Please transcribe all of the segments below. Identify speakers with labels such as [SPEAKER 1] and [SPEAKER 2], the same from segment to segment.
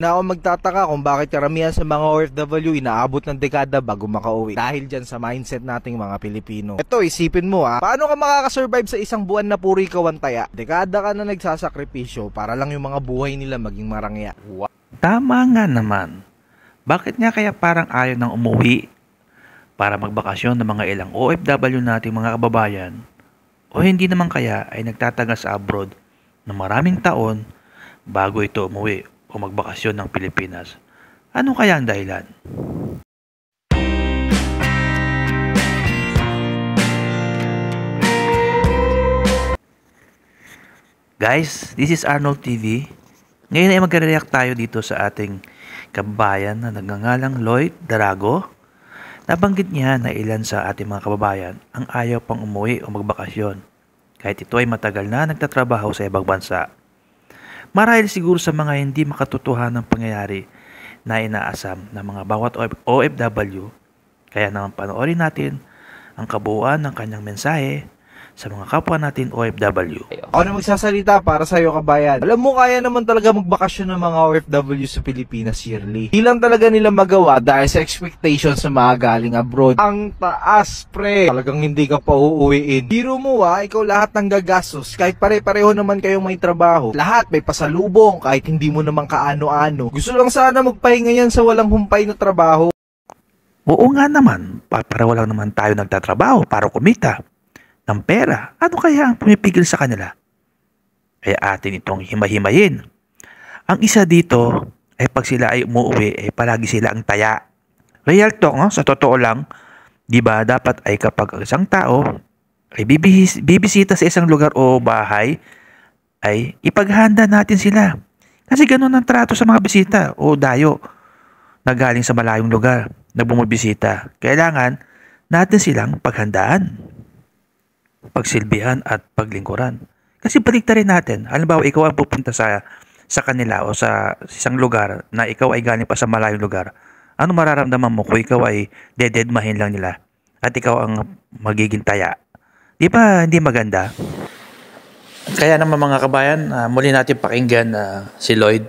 [SPEAKER 1] Na ako magtataka kung bakit karamihan sa mga OFW inaabot ng dekada bago makauwi dahil dyan sa mindset nating mga Pilipino. Ito, isipin mo ha, ah. paano ka makakasurvive sa isang buwan na puro ikaw ang taya? Dekada ka na nagsasakripisyo para lang yung mga buhay nila maging marangya. Wow.
[SPEAKER 2] Tama nga naman. Bakit nga kaya parang ayaw nang umuwi para magbakasyon ng mga ilang OFW nating mga kababayan o hindi naman kaya ay nagtataga sa abroad na maraming taon bago ito umuwi o magbakasyon ng Pilipinas. Ano kaya ang dahilan? Guys, this is Arnold TV. Ngayon ay magre-react tayo dito sa ating kababayan na nagngangalang Lloyd Darago. Nabanggit niya na ilan sa ating mga kababayan ang ayaw pang umuwi o magbakasyon. Kahit ito ay matagal na nagtatrabaho sa ibang bansa. Marahil siguro sa mga hindi makatutuhan ng pangyayari na inaasam ng mga bawat OFW, kaya naman panoorin natin ang kabuuan ng kanyang mensahe sa mga kapwa natin OFW. Ako na magsasalita
[SPEAKER 1] para sa iyo kabayan. Alam mo kaya naman talaga magbakasyon ng mga OFW sa Pilipinas yearly. Ilang talaga nila magawa dahil sa expectations sa mga galing abroad. Ang taas pre. Talagang hindi ka pa uuwiin. Biro mo ah, ikaw lahat ng gagastos. Kahit pare-pareho naman kayong may trabaho. Lahat may pasalubong kahit hindi mo naman kaano-ano. Gusto lang sana magpahinga yan sa walang humpay na trabaho. Oo nga naman,
[SPEAKER 2] para wala naman tayo nagtatrabaho para kumita ng pera, ano kaya ang pumipigil sa kanila? Kaya atin itong himahimayin. Ang isa dito ay pag sila ay umuwi ay palagi sila ang taya. Real talk, no? sa totoo lang, di ba dapat ay kapag isang tao ay bibis bibisita sa isang lugar o bahay, ay ipaghanda natin sila. Kasi ganun ang trato sa mga bisita o dayo na galing sa malayong lugar na bumibisita. Kailangan natin silang paghandaan pagsilbihan at paglingkuran. Kasi balikta rin natin. Halimbawa, ikaw ang pupunta sa sa kanila o sa isang lugar na ikaw ay galing pa sa malayong lugar. Ano mararamdaman mo kung ikaw ay dededmahin lang nila at ikaw ang magiging taya? Di ba hindi maganda? Kaya naman mga kabayan, uh, muli natin pakinggan uh, si Lloyd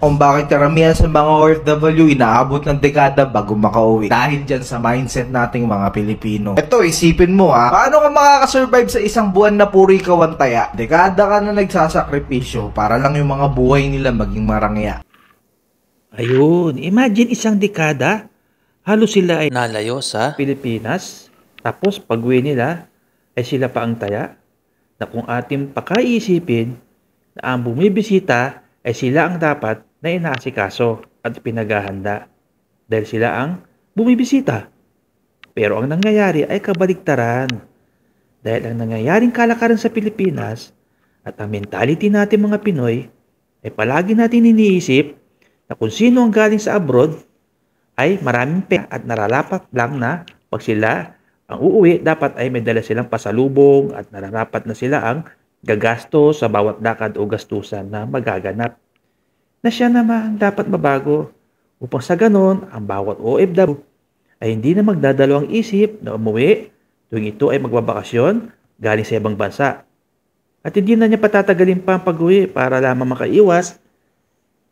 [SPEAKER 2] kung bakit karamihan sa mga
[SPEAKER 1] value inaabot ng dekada bago makauwi dahil dyan sa mindset nating mga Pilipino. Ito, isipin mo ha, paano ka makakasurvive sa isang buwan na puro ikaw ang taya Dekada ka na
[SPEAKER 2] nagsasakripisyo para lang yung mga buhay nila maging marangya. Ayun, imagine isang dekada, halos sila ay nalayo sa Pilipinas, tapos pag-uwi nila ay sila pa ang taya na kung ating pakaisipin na ang bumibisita ay sila ang dapat na inaasikaso at pinaghahanda dahil sila ang bumibisita. Pero ang nangyayari ay kabaligtaran dahil ang nangyayaring kalakaran sa Pilipinas at ang mentality natin mga Pinoy ay palagi natin iniisip na kung sino ang galing sa abroad ay maraming pera at nararapat lang na pag sila ang uuwi dapat ay may dala silang pasalubong at nararapat na sila ang gagasto sa bawat dakad o gastusan na magaganap na siya naman dapat mabago upang sa ganon ang bawat OFW ay hindi na ang isip na umuwi tuwing ito ay magbabakasyon galing sa ibang bansa. At hindi na niya patatagalin pa ang pag-uwi para lamang makaiwas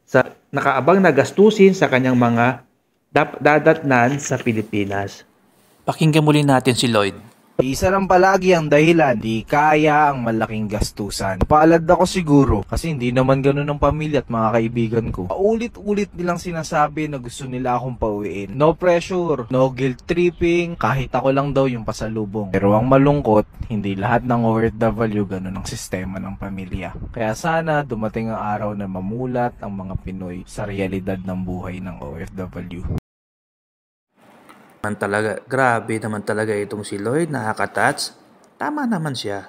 [SPEAKER 2] sa nakaabang na gastusin sa kanyang mga dadatnan sa Pilipinas. Pakinggan muli natin si Lloyd
[SPEAKER 1] isa lang palagi ang dahilan, di kaya ang malaking gastusan. Palad ako siguro kasi hindi naman ganoon ang pamilya at mga kaibigan ko. Paulit-ulit nilang sinasabi na gusto nila akong pauwiin. No pressure, no guilt tripping, kahit ako lang daw yung pasalubong. Pero ang malungkot, hindi lahat ng OFW ganoon ang sistema ng pamilya. Kaya sana dumating ang araw na mamulat ang mga Pinoy sa realidad ng buhay
[SPEAKER 2] ng OFW naman talaga, grabe naman talaga itong si Lloyd, nakakatats. Tama naman siya.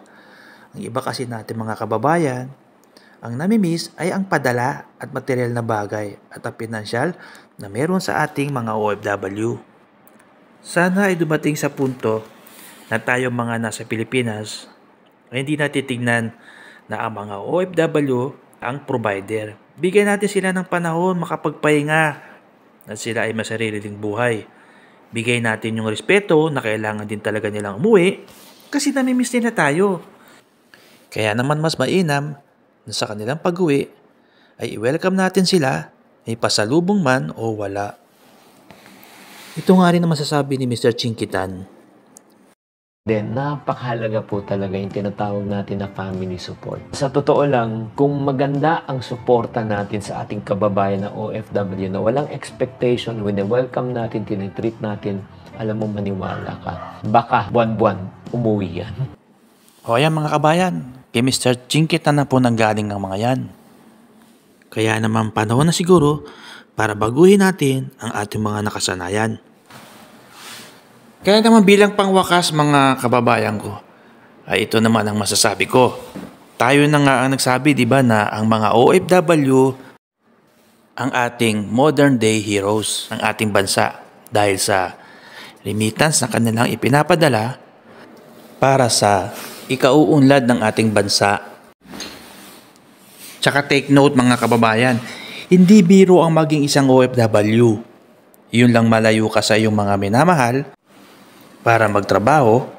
[SPEAKER 2] Ang iba kasi natin mga kababayan, ang namimiss ay ang padala at material na bagay at ang financial na meron sa ating mga OFW. Sana ay dumating sa punto na tayo mga nasa Pilipinas ay hindi natitignan na ang mga OFW ang provider. Bigyan natin sila ng panahon makapagpahinga at sila ay masarili buhay. Bigay natin yung respeto na kailangan din talaga nilang umuwi kasi namimiss nila tayo. Kaya naman mas mainam na sa kanilang pag-uwi ay i-welcome natin sila may pasalubong man o wala. Ito nga rin ang masasabi ni Mr. Chinkitan Then, napakahalaga po talaga yung tinatawag natin na family support. Sa totoo
[SPEAKER 3] lang, kung maganda ang suporta natin sa ating kababayan na OFW na walang expectation, when welcome natin, tinitreat natin, alam mo maniwala ka. Baka
[SPEAKER 2] buwan-buwan, umuwi yan. O yan mga kabayan, kay Mr. Chinkit na, na po nanggaling ang mga yan. Kaya naman panahon na siguro para baguhin natin ang ating mga nakasanayan. Kaya naman bilang pangwakas mga kababayan ko, ay ito naman ang masasabi ko. Tayo na nga ang nagsabi 'di ba na ang mga OFW ang ating modern day heroes ng ating bansa dahil sa remittance na kanilang ipinapadala para sa ikauunlad ng ating bansa. Tsaka take note mga kababayan, hindi biro ang maging isang OFW. Yun lang malayo ka sa iyong mga minamahal para magtrabaho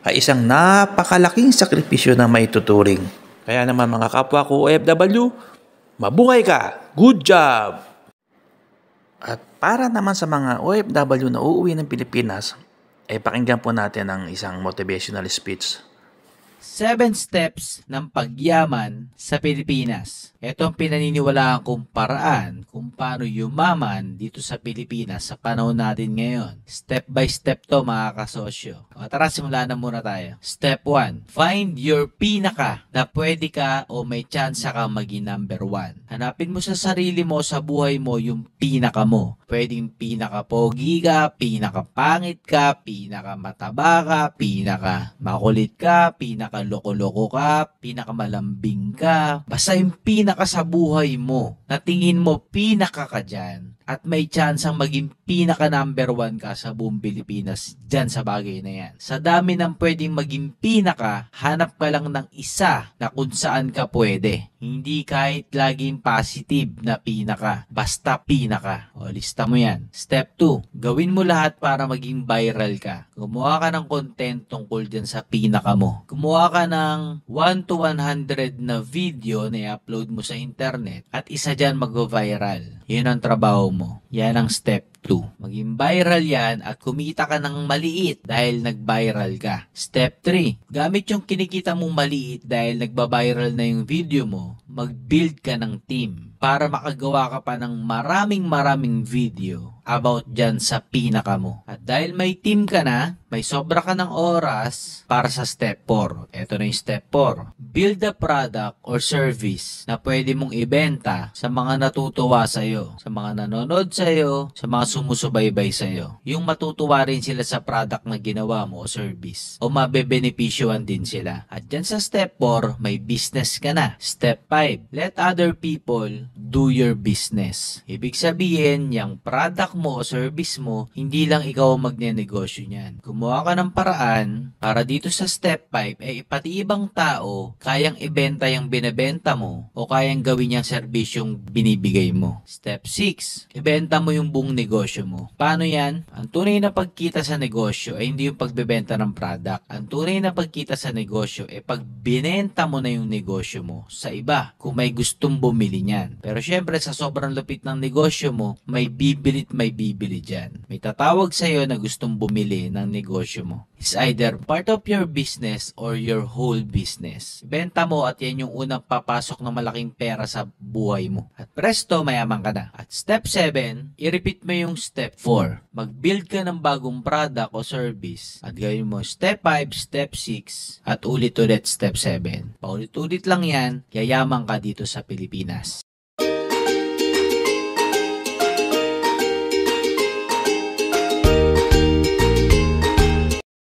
[SPEAKER 2] ay isang napakalaking sakripisyo na maituturing. Kaya naman mga kapwa ko OFW, mabuhay ka! Good job! At para naman sa mga OFW na uuwi ng Pilipinas, ay pakinggan po natin ang isang motivational speech
[SPEAKER 3] 7 steps ng pagyaman sa Pilipinas. Ito ang pinaniniwalaan kong paraan kung paano yumaman dito sa Pilipinas sa panahon natin ngayon. Step by step to mga kasosyo. O tara, simulan na muna tayo. Step 1. Find your pinaka na pwede ka o may chance ka maging number 1. Hanapin mo sa sarili mo, sa buhay mo, yung pinaka mo. Pwedeng pinaka pogi ka, pinaka pangit ka, pinaka mataba ka, pinaka makulit ka, pinaka loko-loko ka, pinaka malambing ka. Basta yung pinaka sa buhay mo na tingin mo pinaka ka dyan at may chance ang maging pinaka number one ka sa buong Pilipinas dyan sa bagay na yan. Sa dami ng pwedeng maging pinaka, hanap ka lang ng isa na kung saan ka pwede. Hindi kahit laging positive na pinaka, basta pinaka. O lista mo yan. Step 2, gawin mo lahat para maging viral ka. Gumawa ka ng content tungkol dyan sa pinaka mo. Gumawa ka ng 1 to 100 na video na i-upload mo sa internet at isa dyan, mag-viral. Yun ang trabaho mo. Yan ang step 2. Maging viral yan at kumita ka ng maliit dahil nag-viral ka. Step 3. Gamit yung kinikita mong maliit dahil nagba-viral na yung video mo, mag-build ka ng team para makagawa ka pa ng maraming maraming video about dyan sa pinaka mo. At dahil may team ka na, may sobra ka ng oras para sa step 4. Ito na yung step 4. Build a product or service na pwede mong ibenta sa mga natutuwa sa'yo, sa mga nanonood sa'yo, sa mga sumusubaybay sa'yo. Yung matutuwa rin sila sa product na ginawa mo o service. O mabebenepisyuan din sila. At dyan sa step 4, may business ka na. Step 5, let other people do your business. Ibig sabihin, yung product mo o service mo, hindi lang ikaw ang magne-negosyo niyan. Kumuha ka ng paraan para dito sa step 5, eh pati ibang tao, kayang ibenta yung binebenta mo o kayang gawin yung serbisyong binibigay mo. Step 6, ibenta mo yung buong negosyo mo. Paano yan? Ang tunay na pagkita sa negosyo ay hindi yung pagbebenta ng product. Ang tunay na pagkita sa negosyo ay pag binenta mo na yung negosyo mo sa iba kung may gustong bumili niyan. Pero syempre sa sobrang lupit ng negosyo mo, may bibilit may bibili dyan. May tatawag sa'yo na gustong bumili ng negosyo mo. It's either part of your business or your whole business. Benta mo at yan yung unang papasok ng malaking pera sa buhay mo. At presto, mayaman ka na. At step 7, i-repeat mo yung step 4. Mag-build ka ng bagong product o service. At gawin mo step 5, step 6, at ulit-ulit step 7. Paulit-ulit lang yan, yayaman ka dito sa Pilipinas.